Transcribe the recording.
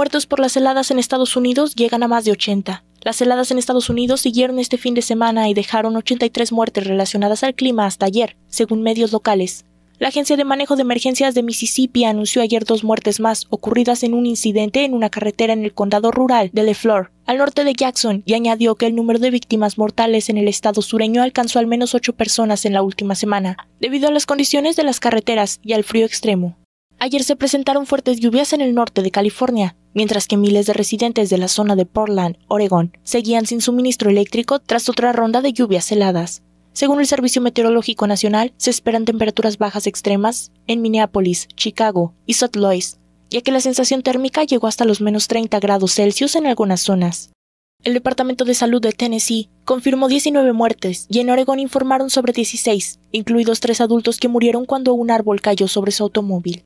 muertos por las heladas en Estados Unidos llegan a más de 80. Las heladas en Estados Unidos siguieron este fin de semana y dejaron 83 muertes relacionadas al clima hasta ayer, según medios locales. La Agencia de Manejo de Emergencias de Mississippi anunció ayer dos muertes más ocurridas en un incidente en una carretera en el condado rural de LeFleur, al norte de Jackson, y añadió que el número de víctimas mortales en el estado sureño alcanzó al menos ocho personas en la última semana, debido a las condiciones de las carreteras y al frío extremo. Ayer se presentaron fuertes lluvias en el norte de California, mientras que miles de residentes de la zona de Portland, Oregón, seguían sin suministro eléctrico tras otra ronda de lluvias heladas. Según el Servicio Meteorológico Nacional, se esperan temperaturas bajas extremas en Minneapolis, Chicago y St. Louis, ya que la sensación térmica llegó hasta los menos 30 grados Celsius en algunas zonas. El Departamento de Salud de Tennessee confirmó 19 muertes y en Oregón informaron sobre 16, incluidos tres adultos que murieron cuando un árbol cayó sobre su automóvil.